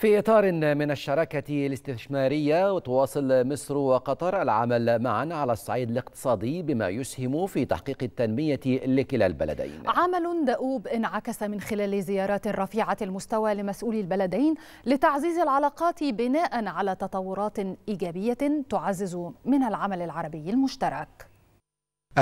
في إطار من الشراكة الاستثمارية تواصل مصر وقطر العمل معا على الصعيد الاقتصادي بما يسهم في تحقيق التنمية لكلا البلدين عمل دؤوب انعكس من خلال زيارات رفيعة المستوى لمسؤولي البلدين لتعزيز العلاقات بناء على تطورات إيجابية تعزز من العمل العربي المشترك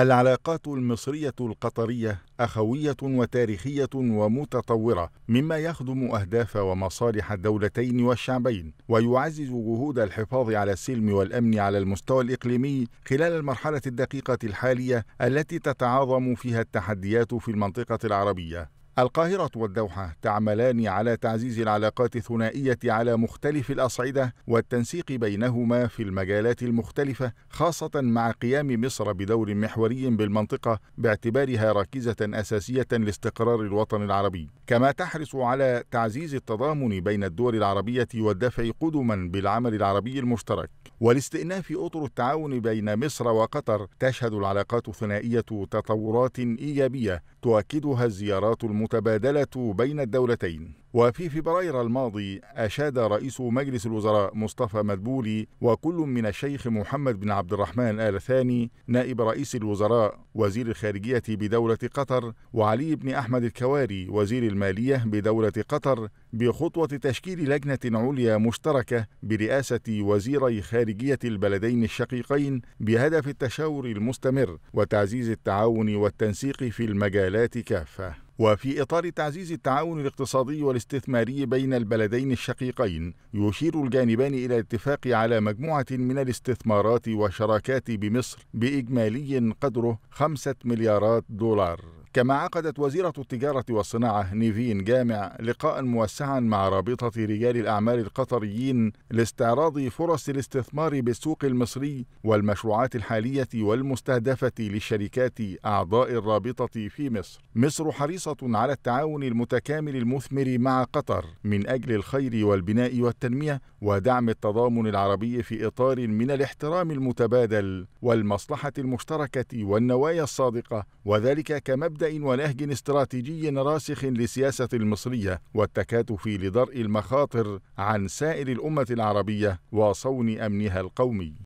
العلاقات المصرية القطرية أخوية وتاريخية ومتطورة مما يخدم أهداف ومصالح الدولتين والشعبين ويعزز جهود الحفاظ على السلم والأمن على المستوى الإقليمي خلال المرحلة الدقيقة الحالية التي تتعاظم فيها التحديات في المنطقة العربية القاهرة والدوحة تعملان على تعزيز العلاقات الثنائية على مختلف الأصعدة والتنسيق بينهما في المجالات المختلفة خاصة مع قيام مصر بدور محوري بالمنطقة باعتبارها ركيزة أساسية لاستقرار الوطن العربي، كما تحرص على تعزيز التضامن بين الدول العربية والدفع قدما بالعمل العربي المشترك. ولاستئناف اطر التعاون بين مصر وقطر تشهد العلاقات الثنائيه تطورات ايجابيه تؤكدها الزيارات المتعدده المتبادلة بين الدولتين وفي فبراير الماضي أشاد رئيس مجلس الوزراء مصطفى مدبولي وكل من الشيخ محمد بن عبد الرحمن آل ثاني نائب رئيس الوزراء وزير الخارجية بدولة قطر وعلي بن أحمد الكواري وزير المالية بدولة قطر بخطوة تشكيل لجنة عليا مشتركة برئاسة وزيري خارجية البلدين الشقيقين بهدف التشاور المستمر وتعزيز التعاون والتنسيق في المجالات كافة وفي إطار تعزيز التعاون الاقتصادي والاستثماري بين البلدين الشقيقين يشير الجانبان إلى الاتفاق على مجموعة من الاستثمارات والشراكات بمصر بإجمالي قدره 5 مليارات دولار كما عقدت وزيرة التجارة والصناعة نيفين جامع لقاء موسعا مع رابطة رجال الأعمال القطريين لاستعراض فرص الاستثمار بالسوق المصري والمشروعات الحالية والمستهدفة للشركات أعضاء الرابطة في مصر. مصر حريصة على التعاون المتكامل المثمر مع قطر من أجل الخير والبناء والتنمية ودعم التضامن العربي في إطار من الاحترام المتبادل والمصلحة المشتركة والنوايا الصادقة وذلك كمبدأ مبدا ونهج استراتيجي راسخ للسياسه المصريه والتكاتف لدرء المخاطر عن سائر الامه العربيه وصون امنها القومي